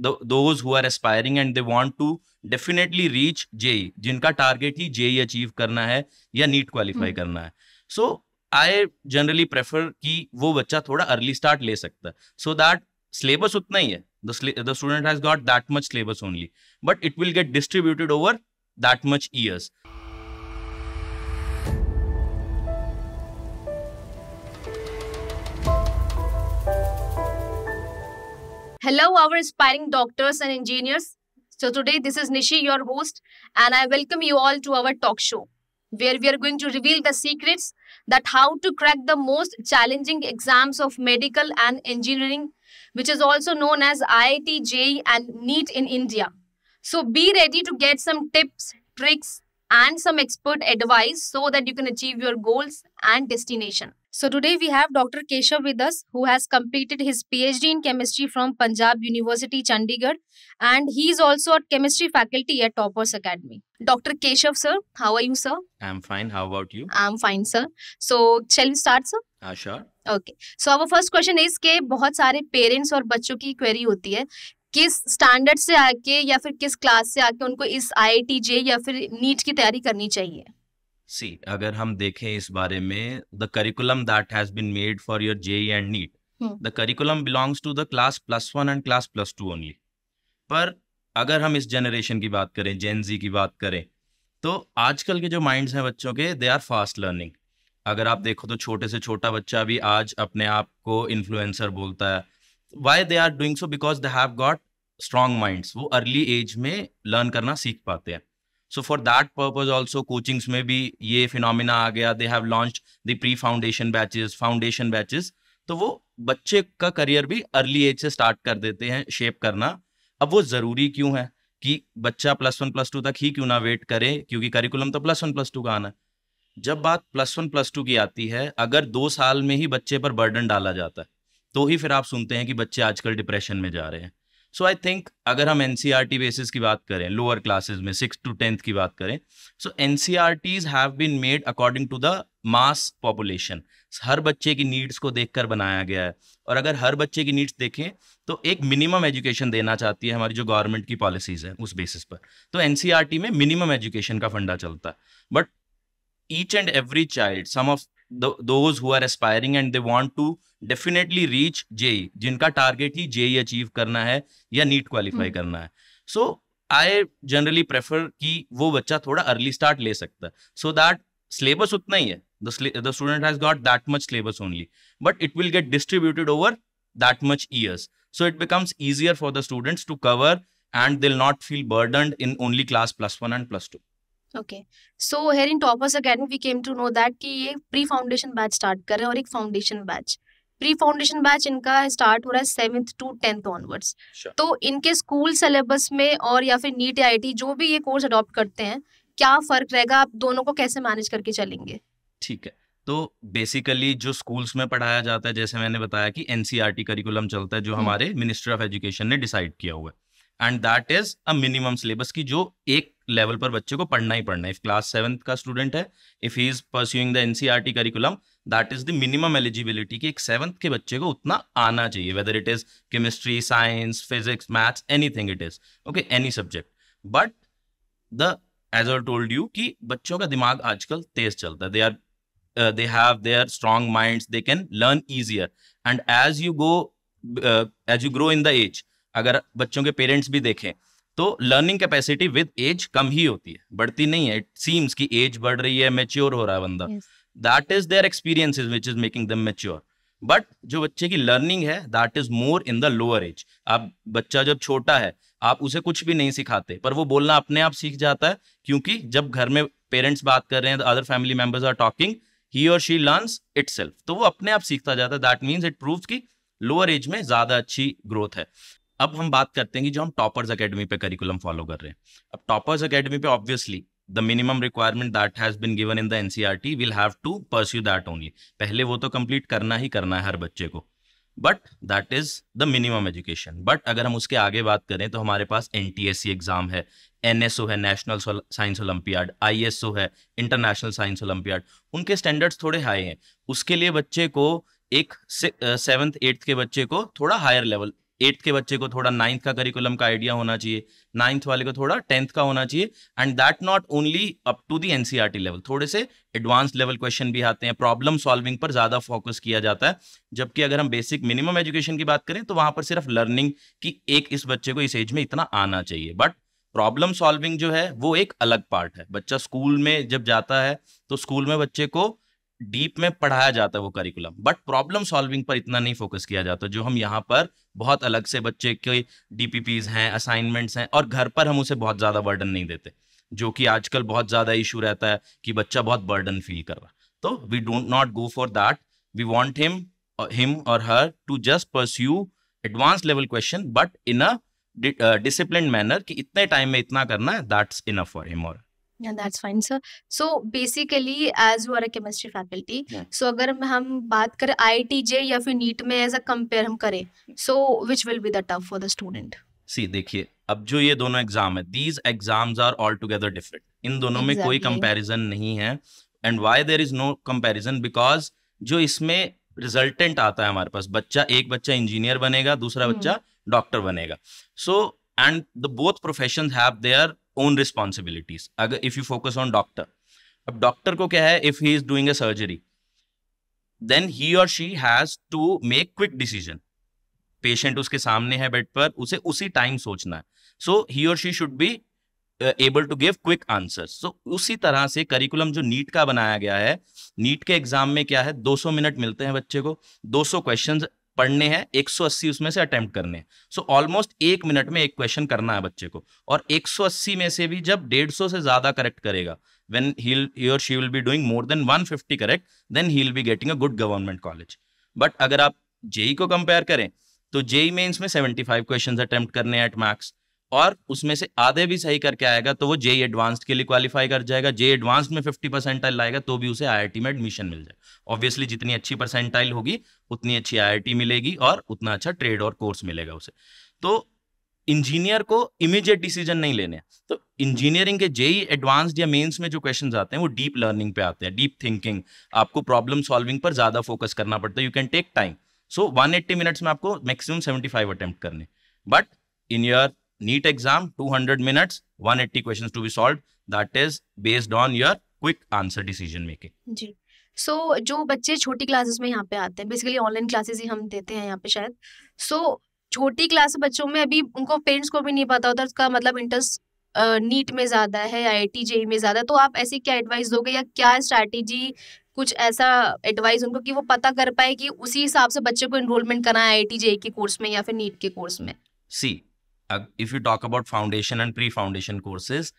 th- those who are aspiring and they want to definitely reach JE जिनका target ही JE achieve करना है या नीट क्वालिफाई हम्म। करना है सो आई जनरली प्रेफर कि वो बच्चा थोड़ा अर्ली स्टार्ट ले सकता है सो दैट सिलेबस उतना ही है the student has got that much syllabus only but it will get distributed over that much years Hello, our aspiring doctors and engineers. So, today this is Nishi, your host, and I welcome you all to our talk show where we are going to reveal the secrets that how to crack the most challenging exams of medical and engineering which is also known as IIT JEE and NEET in India so be ready to get some tips tricks and some expert advice so that you can achieve your goals and destination So today we have Dr. Keshav with us who has completed his PhD in chemistry from Punjab University Chandigarh and he is also a chemistry faculty at Toppers Academy. Dr. Keshav sir, how are you sir? I'm fine. How about you? I'm fine sir. So shall we start sir? Uh, sure. Okay. So our first question is कि बहुत सारे parents और बच्चों की query होती है किस standard से आके या फिर किस क्लास से आके उनको इस आई या फिर नीट की तैयारी करनी चाहिए सी अगर हम देखें इस बारे में the curriculum that has been made for your JEE and NEET the curriculum belongs to the class plus one and class plus two only पर अगर हम इस जनरेशन की बात करें जेन जी की बात करें तो आजकल के जो माइंड्स हैं बच्चों के दे आर फास्ट लर्निंग अगर आप देखो तो छोटे से छोटा बच्चा भी आज अपने आप को इन्फ्लुएंसर बोलता है why they are doing so because they have got strong minds वो अर्ली एज में लर्न करना सीख पाते हैं so for that purpose also coachings में भी ये फिनोमिना आ गया they have launch the pre foundation batches foundation batches तो वो बच्चे का करियर भी अर्ली एज से स्टार्ट कर देते हैं शेप करना अब वो ज़रूरी क्यों है कि बच्चा प्लस वन प्लस टू तक ही क्यों ना वेट करे क्योंकि करिकुलम तो प्लस वन प्लस टू का आना है जब बात प्लस वन प्लस टू की आती है अगर दो साल में ही बच्चे पर बर्डन डाला जाता है तो ही फिर आप सुनते हैं कि बच्चे आजकल डिप्रेशन में जा रहे हैं सो आई थिंक अगर हम एन बेसिस e की बात करें लोअर क्लासेज में सिक्स टू टेंथ की बात करें so and have been made according to the mass population हर बच्चे की नीड्स को देखकर बनाया गया है और अगर हर बच्चे की नीड्स देखें तो एक मिनिमम एजुकेशन देना चाहती है हमारी जो गवर्नमेंट की पॉलिसीज़ है उस बेसिस पर तो एन e में मिनिमम एजुकेशन का फंडा चलता है but each and every child some of th- those who are aspiring and they want to definitely reach JE जिनका टारगेट ही JE अचीव करना है या नीट क्वालिफाई करना है सो आई जनरली प्रेफर कि वो बच्चा थोड़ा अर्ली स्टार्ट ले सकता है सो दैट सिलेबस उतना ही है the student has got that much syllabus only but it will get distributed over that much years so it becomes easier for the students to cover and they'll not feel burdened in only class plus 1 and plus 2 okay so here in toppers academy we came to know that कि ये pre foundation batch start कर रहे हैं और एक foundation batch pre foundation batch इनका start हो रहा है सेवन्थ टू टेंथ ऑनवर्ड्स तो इनके स्कूल सिलेबस में और या फिर नीट आई जो भी ये कोर्स अडॉप्ट करते हैं क्या फर्क रहेगा आप दोनों को कैसे मैनेज करके चलेंगे ठीक है तो बेसिकली जो स्कूल्स में पढ़ाया जाता है जैसे मैंने बताया कि एनसीईआरटी करिकुलम e चलता है जो हम्म। हमारे मिनिस्ट्री ऑफ एजुकेशन ने डिसाइड किया हुआ है and that is a minimum syllabus की जो एक लेवल पर बच्चे को पढ़ना ही पढ़ना है इफ क्लास सेवन्थ का स्टूडेंट है if he is pursuing the NCERT curriculum that is the minimum eligibility कि एक सेवन्थ के बच्चे को उतना आना चाहिए whether it is chemistry science physics maths anything it is okay any subject but the as I told you कि बच्चों का दिमाग आजकल तेज चलता है they are they have they are strong mind they can learn easier and as you go as you grow in the age अगर बच्चों के पेरेंट्स भी देखें तो लर्निंग कैपेसिटी विद एज कम ही होती है बढ़ती नहीं है इट सीम्स कि एज बढ़ रही है मेच्योर हो रहा है बंदा that is their experiences which is making them mature but जो बच्चे की लर्निंग है that is more in the lower age आप बच्चा जब छोटा है आप उसे कुछ भी नहीं सिखाते पर वो बोलना अपने आप सीख जाता है क्योंकि जब घर में पेरेंट्स बात कर रहे हैं other family members are talking he और शी लर्न इट तो वो अपने आप सीखता जाता है दैट मीन्स इट प्रूव की लोअर एज में ज्यादा अच्छी ग्रोथ है अब हम बात करते हैं कि जो हम टॉपर्स अकेडमी पे करिकुलम फॉलो कर रहे हैं अब टॉपर्स अकेडमी पे obviously the minimum requirement that has been given in the NCR will have to pursue that only पहले वो तो कंप्लीट करना ही करना है हर बच्चे को but that is the minimum education but अगर हम उसके आगे बात करें तो हमारे पास एन एग्जाम है एन है नेशनल साइंस ओलंपियाड आई है इंटरनेशनल साइंस ओलंपियाड उनके स्टैंडर्ड्स थोड़े हाई हैं उसके लिए बच्चे को एक सेवन्थ एट्थ के बच्चे को थोड़ा हायर लेवल एट्थ के बच्चे को थोड़ा नाइन्थ का करिकुलम का आइडिया होना चाहिए नाइन्थ वाले को थोड़ा टेंथ का होना चाहिए and that not only up to the NCERT level थोड़े से एडवांस लेवल क्वेश्चन भी आते हैं प्रॉब्लम सॉल्विंग पर ज्यादा फोकस किया जाता है जबकि अगर हम बेसिक मिनिमम एजुकेशन की बात करें तो वहां पर सिर्फ लर्निंग की एक इस बच्चे को इस एज में इतना आना चाहिए बट प्रॉब्लम सॉल्विंग जो है वो एक अलग पार्ट है बच्चा स्कूल में जब जाता है तो स्कूल में बच्चे को डीप में पढ़ाया जाता है वो करिकुलम बट प्रॉब्लम सॉल्विंग पर इतना नहीं फोकस किया जाता जो हम यहाँ पर बहुत अलग से बच्चे के डीपीपीज हैं असाइनमेंट्स हैं और घर पर हम उसे बहुत ज़्यादा बर्डन नहीं देते जो कि आजकल बहुत ज़्यादा इशू रहता है कि बच्चा बहुत बर्डन फील कर रहा तो we don't not go for that we want him him or her to just pursue advance level question but in a discipline manner कि इतने टाइम में इतना करना है दैट्स इनफ फॉर हिम और Yeah, that's fine, sir. So basically, as you are a chemistry faculty, yeah. so अगर हम बात करें IITJ या फिर NEET में as a compare हम करें, so which will be the tough for the student? See, देखिए, अब जो ये दोनों एग्जाम है, these exams are altogether different. इन दोनों exactly. में कोई comparison नहीं है, and why there is no comparison? Because जो इसमें रिजल्टेंट आता है हमारे पास बच्चा एक बच्चा इंजीनियर बनेगा दूसरा बच्चा डॉक्टर बनेगा so and the both profession have their own responsibilities अगर if you focus on doctor अब डॉक्टर को क्या है if he is doing a surgery then he और she has to make quick decision patient उसके सामने है बेड पर उसे उसी टाइम सोचना है सो ही और she should be able to give quick answer so उसी तरह से करिकुलम जो नीट का बनाया गया है नीट के एग्जाम में क्या है 200 मिनट मिलते हैं बच्चे को 200 क्वेश्चंस पढ़ने हैं 180 उसमें से अटेम्प्ट करने हैं सो ऑलमोस्ट एक मिनट में एक क्वेश्चन करना है बच्चे को और 180 में से भी जब 150 से ज्यादा करेक्ट करेगा when he'll he or she will be doing more than correct then he he'll be getting a good government college अगर आप जेई e को कंपेयर करें तो जेई मेंस e में फाइव क्वेश्चन अटेम्प्ट करने हैं एट मार्क्स और उसमें से आधे भी सही करके आएगा तो वो जे एडवांस्ड e के लिए क्वालिफाई कर जाएगा जे एडवांस्ड e में फिफ्टी परसेंटाइल लाएगा तो भी उसे आईआईटी में एडमिशन मिल जाएगा ऑब्वियसली जितनी अच्छी परसेंटाइल होगी उतनी अच्छी आईआईटी मिलेगी और उतना अच्छा ट्रेड और कोर्स मिलेगा उसे तो इंजीनियर को इमीडिएट डिसीजन नहीं लेने तो इंजीनियरिंग के जेई एडवांस्ड e या मेंस में जो क्वेश्चन आते हैं वो डीप लर्निंग पे आते हैं डीप थिंकिंग आपको प्रॉब्लम सॉल्विंग पर ज्यादा फोकस करना पड़ता है you can take time so 180 minutes में आपको मैक्सिमम 75 अटेम्प्ट करने but in your neat exam 200 minutes 180 questions to be solved that is based on your quick answer decision making जी सो so, जो बच्चे छोटी क्लासेस में यहाँ पे आते हैं बेसिकली ऑनलाइन क्लासेस ही हम देते हैं यहाँ पे शायद सो so, छोटी क्लास बच्चों में अभी उनको पेरेंट्स को भी नहीं पता होता उसका मतलब इंटरेस्ट नीट में ज़्यादा है आई आई जेई में ज़्यादा तो आप ऐसी क्या एडवाइस दोगे या क्या स्ट्रैटेजी कुछ ऐसा एडवाइस उनको कि वो पता कर पाए कि उसी हिसाब से बच्चे को इनरोलमेंट कराएं आई आई e के कोर्स में या फिर नीट के कोर्स में see if you talk about foundation and pre foundation courses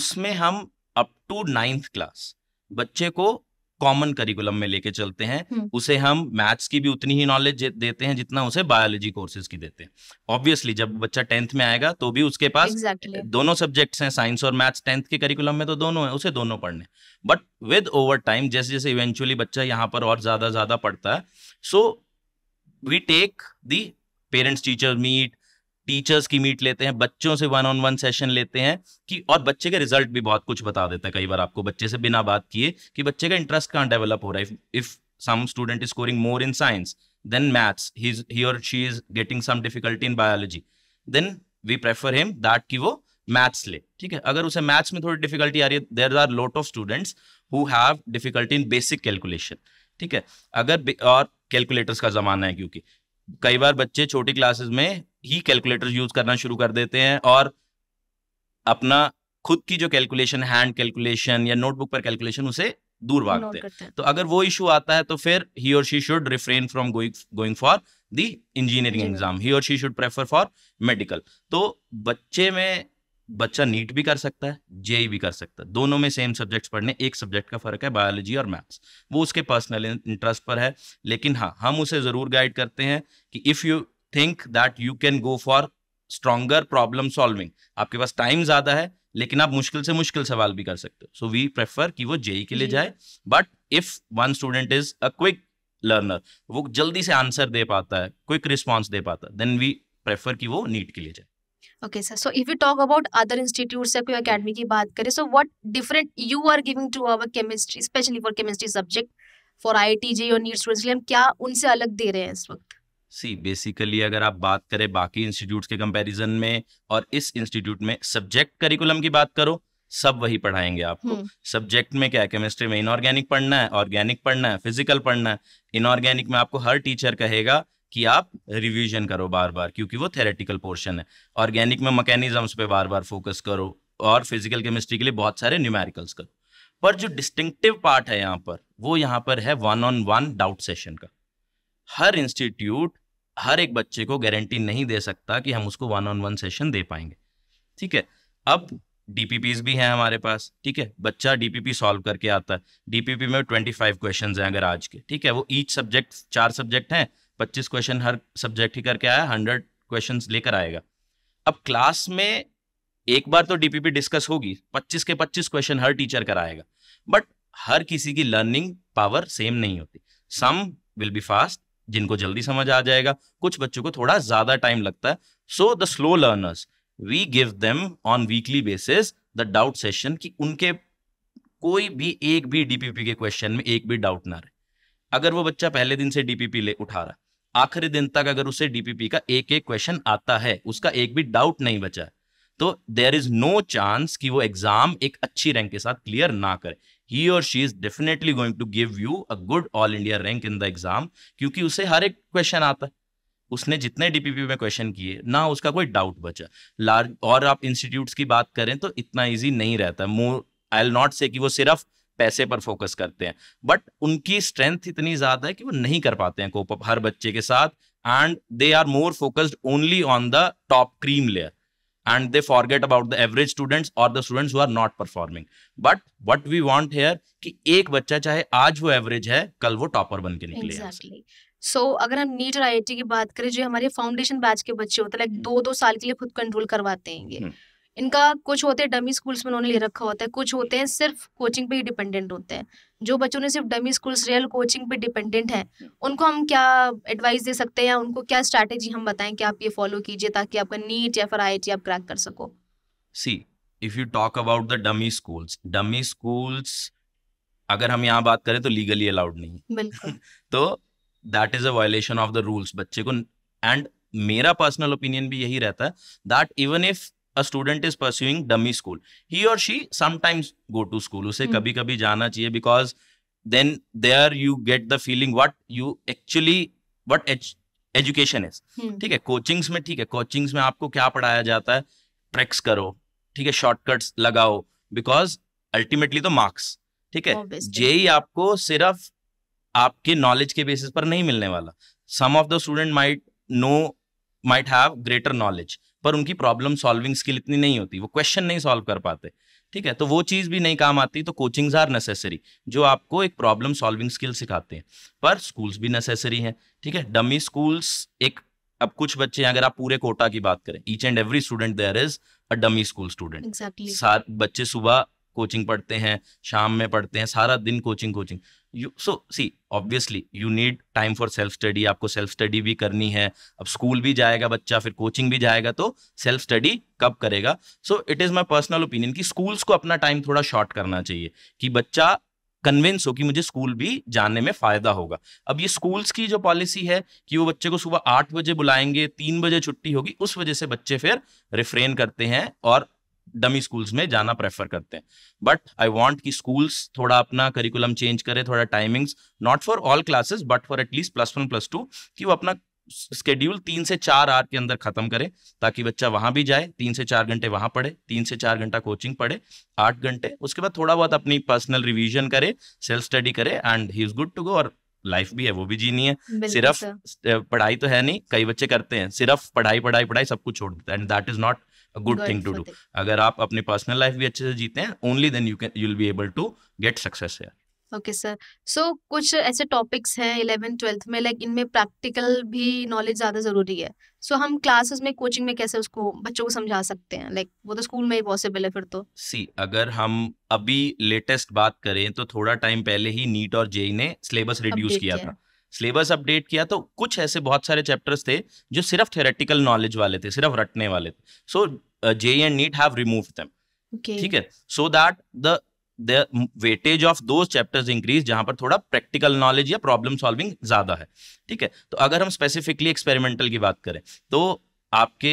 उसमें हम अप टू नाइन्थ क्लास बच्चे को कॉमन करिकुलम में लेके चलते हैं हम्म। उसे हम मैथ्स की भी उतनी ही नॉलेज देते हैं जितना उसे बायोलॉजी कोर्सेज की देते हैं ऑब्वियसली जब बच्चा टेंथ में आएगा तो भी उसके पास exactly. दोनों सब्जेक्ट्स हैं साइंस और मैथ्स टेंथ के करिकुलम में तो दोनों है उसे दोनों पढ़ने बट विद ओवर टाइम जैसे जैसे इवेंचुअली बच्चा यहाँ पर और ज्यादा ज्यादा पढ़ता है so we take the parents teacher meet teachers की मीट लेते हैं बच्चों से वन ऑन वन सेशन लेते हैं कि और बच्चे के रिजल्ट भी बहुत कुछ बता देते हैं कई बार आपको बच्चे से बिना बात किए कि बच्चे का इंटरेस्ट कहाँ डेवलप हो रहा है if some student is scoring more in science than maths he और she is getting some difficulty in biology then we prefer him that कि वो मैथ्स ले ठीक है अगर उसे मैथ्स में थोड़ी डिफिकल्टी आ रही है there are lot of students who have difficulty in basic calculation ठीक है अगर और कैलकुलेटर्स का जमाना है क्योंकि कई बार बच्चे छोटी क्लासेस में ही कैलकुलेटर यूज करना शुरू कर देते हैं और अपना खुद की जो कैलकुलेशन हैंड कैलकुलेशन या नोटबुक पर कैलकुलेशन उसे दूर भागते हैं तो अगर वो इशू आता है तो फिर ही और she should refrain from going for the engineering exam he और she should prefer for medical तो बच्चे में बच्चा नीट भी कर सकता है जेई भी कर सकता है दोनों में सेम सब्जेक्ट्स पढ़ने एक सब्जेक्ट का फर्क है बायोलॉजी और मैथ्स वो उसके पर्सनल इंटरेस्ट पर है लेकिन हाँ हम उसे ज़रूर गाइड करते हैं कि if you think that you can go for stronger problem solving आपके पास टाइम ज़्यादा है लेकिन आप मुश्किल से मुश्किल सवाल भी कर सकते हो सो वी प्रेफर कि वो जेई के लिए जाए but if one student is a quick learner वो जल्दी से आंसर दे पाता है क्विक रिस्पॉन्स दे पाता है देन वी प्रेफर कि वो नीट के लिए जाए okay sir so if you talk about other institute या कोई अकेडमी की बात करें so what different you are giving to our chemistry specially for chemistry subject for IIT JEE और नीट स्टूडेंट्स हम क्या उनसे अलग दे रहे हैं इस वक्त सी बेसिकली अगर आप बात करें बाकी इंस्टीट्यूट के कंपैरिजन में और इस इंस्टीट्यूट में सब्जेक्ट करिकुलम की बात करो सब वही पढ़ाएंगे आपको सब्जेक्ट हम्म। में क्या है केमिस्ट्री में इनऑर्गेनिक पढ़ना है ऑर्गेनिक पढ़ना है फिजिकल पढ़ना है इनऑर्गेनिक में आपको हर टीचर कहेगा कि आप रिवीजन करो बार बार क्योंकि वो थेरेटिकल पोर्शन है ऑर्गेनिक में मैकेनिज्म्स पे बार बार फोकस करो और फिजिकल केमिस्ट्री के लिए बहुत सारे न्यूमेरिकल्स करो पर जो डिस्टिंक्टिव पार्ट है यहाँ पर वो यहाँ पर है one on one doubt session का हर इंस्टीट्यूट हर एक बच्चे को गारंटी नहीं दे सकता कि हम उसको वन ऑन वन सेशन दे पाएंगे ठीक है अब डीपीपीज भी हैं हमारे पास ठीक है बच्चा डीपीपी सॉल्व करके आता है डीपीपी में ट्वेंटी फाइव क्वेश्चन हैं अगर आज के ठीक है वो ईच सब्जेक्ट चार सब्जेक्ट हैं पच्चीस क्वेश्चन हर सब्जेक्ट ही करके आया हंड्रेड क्वेश्चन लेकर आएगा अब क्लास में एक बार तो डीपीपी डिस्कस होगी पच्चीस के पच्चीस क्वेश्चन हर टीचर कराएगा बट हर किसी की लर्निंग पावर सेम नहीं होती सम विल बी फास्ट जिनको जल्दी समझ आ जाएगा कुछ बच्चों को थोड़ा ज्यादा टाइम लगता है so the slow learners we give them on weekly basis the doubt session कि उनके कोई भी एक भी डीपीपी के क्वेश्चन में एक भी डाउट ना रहे अगर वो बच्चा पहले दिन से डीपीपी ले उठा रहा आखिरी दिन तक अगर उसे डीपीपी का एक एक क्वेश्चन आता है उसका एक भी डाउट नहीं बचा तो देर इज नो चांस कि वो एग्जाम एक अच्छी रैंक के साथ क्लियर ना करे ही और she is definitely going to give you a good all India rank in the exam क्योंकि उसे हर एक क्वेश्चन आता है उसने जितने डीपीपी में क्वेश्चन किए ना उसका कोई डाउट बचा लार्ज और आप इंस्टीट्यूट्स की बात करें तो इतना इजी नहीं रहता मोर आई एल नॉट से कि वो सिर्फ पैसे पर फोकस करते हैं बट उनकी स्ट्रेंथ इतनी ज्यादा है कि वो नहीं कर पाते हैं कोप हर बच्चे के साथ and they are more focused only on the top cream layer and they forget about the average students और the students who not performing but what we want here कि एक बच्चा चाहे आज वो एवरेज है कल वो टॉपर बन के निकले exactly. सो so, अगर हम नीट और आई की बात करें जो हमारे फाउंडेशन बैच के बच्चे होते हैं लाइक दो दो साल के लिए खुद कंट्रोल करवाते हैं ये हम्म। इनका कुछ होते हैं डमी स्कूल्स में उन्होंने ले रखा होता है कुछ होते हैं सिर्फ कोचिंग पे ही डिपेंडेंट होते हैं जो बच्चों ने सिर्फ डमी स्कूल्स रियल कोचिंग पे डिपेंडेंट है उनको हम क्या एडवाइस दे सकते हैं या उनको क्या स्ट्रैटेजी हम बताएं कि आप ये फॉलो कीजिए ताकि आपका नीट या फिर आई आप क्रैक कर सको see if you talk about the dummy schools dummy schools अगर हम यहाँ बात करें तो लीगली अलाउड नहीं तो that is a violation of the rules बच्चे को एंड मेरा पर्सनल ओपिनियन भी यही रहता है that even if a student is pursuing dummy school he or she sometimes go to school उसे hmm. कभी कभी जाना चाहिए because because then there you get the feeling what you actually what education is hmm. ठीक है coachings में ठीक है कोचिंग्स में आपको क्या पढ़ाया जाता है ट्रैक्स करो ठीक है शॉर्टकट्स लगाओ बिकॉज अल्टीमेटली तो मार्क्स ठीक है जे ही e आपको सिर्फ आपके नॉलेज के बेसिस पर नहीं मिलने वाला some of the student might know might have greater knowledge पर उनकी प्रॉब्लम सॉल्विंग स्किल इतनी नहीं होती वो क्वेश्चन नहीं सॉल्व कर पाते ठीक है तो वो चीज़ भी नहीं काम आती तो कोचिंग्स आर नेसेसरी जो आपको एक प्रॉब्लम सॉल्विंग स्किल सिखाते हैं पर स्कूल्स भी नेसेसरी हैं ठीक है डमी स्कूल्स एक अब कुछ बच्चे अगर आप पूरे कोटा की बात करें each and every student there is a dummy school student सात बच्चे सुबह कोचिंग पढ़ते हैं शाम में पढ़ते हैं सारा दिन coaching coaching you so see obviously you need time for self study आपको सेल्फ स्टडी भी करनी है अब स्कूल भी जाएगा बच्चा फिर कोचिंग भी जाएगा तो सेल्फ स्टडी कब करेगा so it is my personal opinion कि स्कूल्स को अपना टाइम थोड़ा शॉर्ट करना चाहिए कि बच्चा कन्विंस हो कि मुझे स्कूल भी जाने में फायदा होगा अब ये स्कूल्स की जो पॉलिसी है कि वो बच्चे को सुबह आठ बजे बुलाएंगे तीन बजे छुट्टी होगी उस वजह से बच्चे फिर रिफ्रेन करते हैं और डमी स्कूल्स में जाना प्रेफर करते हैं बट आई वॉन्ट कि स्कूल्स थोड़ा अपना करिकुलम चेंज करे थोड़ा timings not for all classes but for at least plus one plus two कि वो अपना स्केड्यूल तीन से चार आर के अंदर खत्म करे ताकि बच्चा वहां भी जाए तीन से चार घंटे वहां पढ़े तीन से चार घंटा कोचिंग पढ़े आठ घंटे उसके बाद थोड़ा बहुत अपनी पर्सनल रिविजन करे सेल्फ स्टडी करे and he is good to go और लाइफ भी है वो भी जीनी है सिर्फ पढ़ाई तो है नहीं कई बच्चे करते हैं सिर्फ पढ़ाई पढ़ाई पढ़ाई सब कुछ छोड़ देते हैं and that is not good thing to do अगर आप अपनी पर्सनल लाइफ भी अच्छे से जीते हैं only then you can you will be able to get success यार ओके सर सो कुछ ऐसे टॉपिक्स हैं इलेवेंथ ट्वेल्थ में लाइक इनमें प्रैक्टिकल भी नॉलेज ज़्यादा ज़रूरी है सो so, हम क्लासेस में कोचिंग में कैसे उसको बच्चों को समझा सकते हैं लाइक like, वो तो स्कूल में ही पॉसिबल है फिर तो सी अगर हम अभी लेटेस्ट बात करें तो थोड़ा टाइम पहले ही नीट और जेई ने सिलेबस रिड्यूस किया था सिलेबस अपडेट किया तो कुछ ऐसे बहुत सारे चैप्टर्स थे जो सिर्फ थेरेटिकल नॉलेज वाले थे सिर्फ रटने वाले थे so JEE and NEET have remove them ठीक है so that the weightage of दो चैप्टर्स इंक्रीज जहां पर थोड़ा प्रैक्टिकल नॉलेज या प्रॉब्लम सॉल्विंग ज्यादा है ठीक है तो अगर हम स्पेसिफिकली एक्सपेरिमेंटल की बात करें तो आपके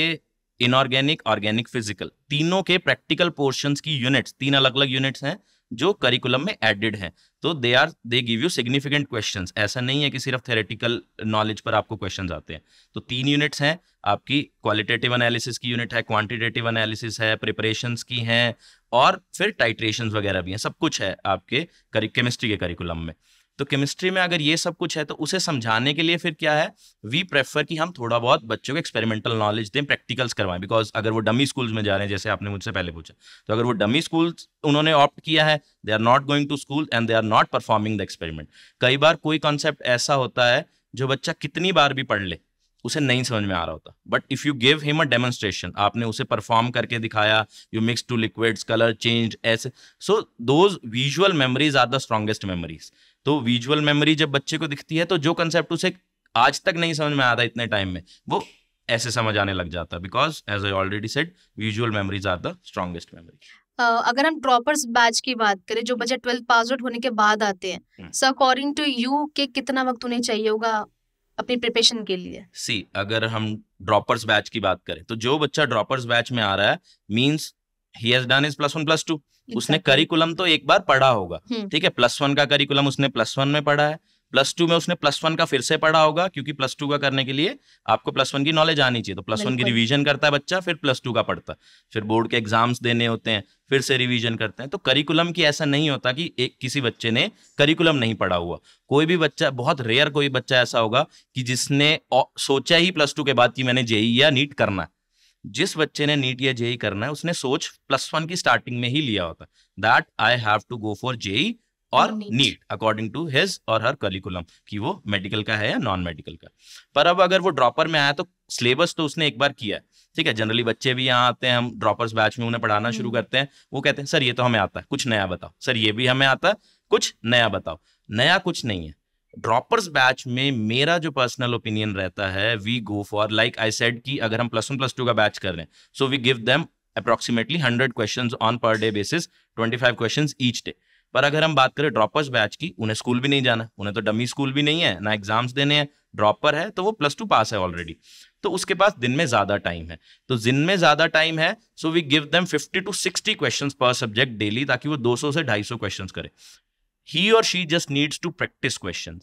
इनऑर्गेनिक ऑर्गेनिक फिजिकल तीनों के प्रैक्टिकल पोर्शन की यूनिट्स तीन अलग अलग यूनिट्स हैं जो करिकुलम में एडेड है तो they are they give you significant question ऐसा नहीं है कि सिर्फ थेरेटिकल नॉलेज पर आपको क्वेश्चन आते हैं तो तीन यूनिट्स हैं आपकी क्वालिटेटिव एनालिसिस की यूनिट है क्वांटिटेटिव एनालिसिस है प्रिपरेशन की हैं और फिर टाइट्रेशन वगैरह भी हैं सब कुछ है आपके केमिस्ट्री के करिकुलम में तो केमिस्ट्री में अगर ये सब कुछ है तो उसे समझाने के लिए फिर क्या है वी प्रेफर कि हम थोड़ा बहुत बच्चों को एक्सपेरिमेंटल नॉलेज दें प्रैक्टिकल्स करवाएं बिकॉज अगर वो डमी स्कूल्स में जा रहे हैं जैसे आपने मुझसे पहले पूछा तो अगर वो डमी स्कूल उन्होंने ऑप्ट किया है they are not going to school and they are not performing the experiment कई बार कोई कॉन्सेप्ट ऐसा होता है जो बच्चा कितनी बार भी पढ़ ले उसे नहीं समझ में आ रहा होता but if you give him a demonstration आपने उसे परफॉर्म करके दिखाया you mix two liquids colour change ऐसे so those visual memories are the strongest memories तो विजुअल मेमोरी जब बच्चे को दिखती है तो जो कंसेप्ट उसे आज तक नहीं समझ में आता इतने टाइम में वो ऐसे समझ आने लग जाता because as I already said visual memories are the strongest memory Uh, अगर हम ड्रॉपर्स बैच की बात करें जो बच्चे ट्वेल्थ पास आउट होने के बाद आते हैं सो अकॉर्डिंग टू यू के कितना वक्त उन्हें चाहिए होगा अपनी प्रिपरेशन के लिए सी अगर हम ड्रॉपर्स बैच की बात करें तो जो बच्चा ड्रॉपर्स बैच में आ रहा है means he has done is plus one plus two उसने करिकुलम तो एक बार पढ़ा होगा हम्म। ठीक है प्लस वन का करिकुलम उसने प्लस वन में पढ़ा है प्लस टू में उसने प्लस वन का फिर से पढ़ा होगा क्योंकि प्लस टू का करने के लिए आपको प्लस वन की नॉलेज आनी चाहिए तो प्लस वन की रिवीजन करता है बच्चा फिर प्लस टू का पढ़ता है फिर बोर्ड के एग्जाम्स देने होते हैं फिर से रिवीजन करते हैं तो करिकुलम की ऐसा नहीं होता कि एक किसी बच्चे ने करिकुलम नहीं पढ़ा हुआ कोई भी बच्चा बहुत रेयर कोई बच्चा ऐसा होगा कि जिसने सोचा ही प्लस टू के बाद कि मैंने जेई e या नीट करना है जिस बच्चे ने नीट या जेई करना है उसने सोच प्लस वन की स्टार्टिंग में ही लिया होता that I have to go for JEE और नीट अकॉर्डिंग टू हिज और हर करिकुलम कि वो मेडिकल का है या नॉन मेडिकल का पर अब अगर वो ड्रॉपर में आया तो सिलेबस तो उसने एक बार किया है ठीक है जनरली बच्चे भी यहाँ आते हैं हम ड्रॉपर्स बैच में उन्हें पढ़ाना शुरू हम्म। करते हैं वो कहते हैं सर ये तो हमें आता है कुछ नया बताओ सर ये भी हमें आता है कुछ नया बताओ नया कुछ नहीं है ड्रॉपर्स बैच में मेरा जो पर्सनल ओपिनियन रहता है we go for like I said कि अगर हम प्लस वन प्लस टू का बैच कर रहे हैं so we give them approximately hundred question on per day basis twenty five question each day पर अगर हम बात करें ड्रॉपर्स बैच की उन्हें स्कूल भी नहीं जाना उन्हें तो डमी स्कूल भी नहीं है ना एग्जाम्स देने हैं ड्रॉपर है तो वो प्लस टू पास है ऑलरेडी तो उसके पास दिन में ज्यादा टाइम है तो दिन में ज्यादा टाइम है so we give them 50 to 60 questions per subject daily ताकि वो 200 से 250 क्वेश्चंस करें ही और she just needs to practise question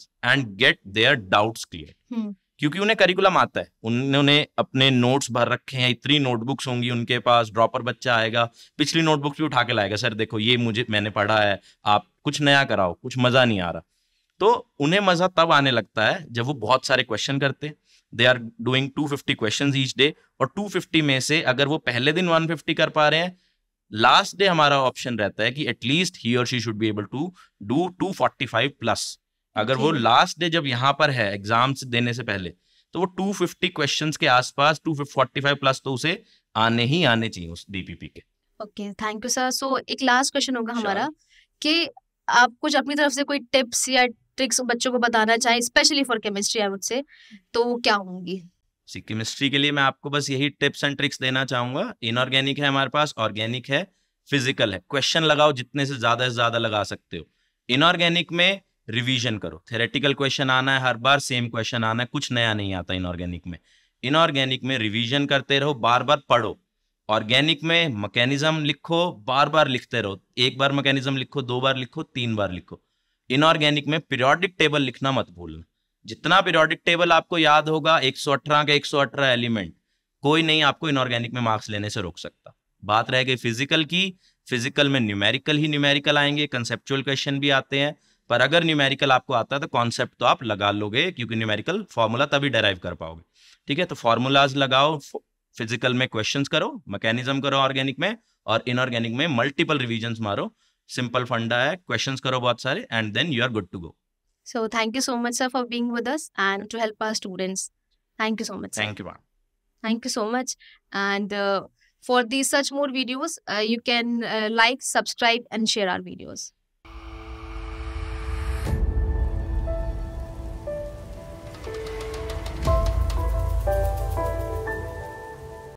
get their doubts clear hmm. क्योंकि उन्हें करिकुलम आता है उन्होंने अपने नोट्स भर रखे हैं इतनी नोटबुक्स होंगी उनके पास ड्रॉपर बच्चा आएगा पिछली नोटबुक्स भी उठा के लाएगा सर देखो ये मुझे मैंने पढ़ा है आप कुछ नया कराओ कुछ मजा नहीं आ रहा तो उन्हें मजा तब आने लगता है जब वो बहुत सारे क्वेश्चन करते हैं they are doing 250 question each day और 250 में से अगर वो पहले दिन 150 कर पा रहे हैं लास्ट डे हमारा ऑप्शन रहता है कि एटलीस्ट ही और she should be able to do two forty five plus अगर वो लास्ट डे जब यहाँ पर है एग्जाम देने से पहले तो वो टू फिफ्टी क्वेश्चन के आसपास टू फोर्टी फाइव प्लस तो उसे आने ही आने चाहिए उस डीपीपी के okay thank you sir so एक लास्ट क्वेश्चन होगा हमारा कि आप कुछ अपनी तरफ से कोई टिप्स या ट्रिक्स बच्चों को बताना चाहें specially for chemistry I would say तो क्या होंगी सी केमिस्ट्री के लिए मैं आपको बस यही टिप्स एंड ट्रिक्स देना चाहूंगा इनऑर्गेनिक है हमारे पास ऑर्गेनिक है फिजिकल है क्वेश्चन लगाओ जितने से ज्यादा से ज्यादा लगा सकते हो इनऑर्गेनिक में रिवीजन करो थेरेटिकल क्वेश्चन आना है हर बार सेम क्वेश्चन आना है कुछ नया नहीं आता इनऑर्गेनिक में इनऑर्गेनिक में रिविजन करते रहो बार बार पढ़ो ऑर्गेनिक में मैकेनिज्म लिखो बार बार लिखते रहो एक बार मैकेनिज्म लिखो दो बार लिखो तीन बार लिखो इनऑर्गेनिक में पीरियोडिक टेबल लिखना मत भूलना जितना पीरियोडिक टेबल आपको याद होगा एक सौ अठारह का एक सौ अठारह एलिमेंट कोई नहीं आपको इनऑर्गेनिक में मार्क्स लेने से रोक सकता बात रह गई फिजिकल की फिजिकल में न्यूमेरिकल ही न्यूमेरिकल आएंगे कंसेप्चुअल क्वेश्चन भी आते हैं पर अगर न्यूमेरिकल आपको आता है तो कॉन्सेप्ट तो आप लगा लोगे क्योंकि न्यूमेरिकल फॉर्मूला तभी डेराइव कर पाओगे ठीक है तो फॉर्मूलाज लगाओ फिजिकल में क्वेश्चंस करो मैकेनिज्म करो ऑर्गेनिक में और इनऑर्गेनिक में मल्टीपल रिविजन मारो सिंपल फंडा है क्वेश्चंस करो बहुत सारे and then you are good to go So thank you so much, sir, for being with us and to help our students. Thank you so much. Sir. Thank you, ma'am. Thank you so much. And uh, for these such more videos, uh, you can uh, like, subscribe, and share our videos.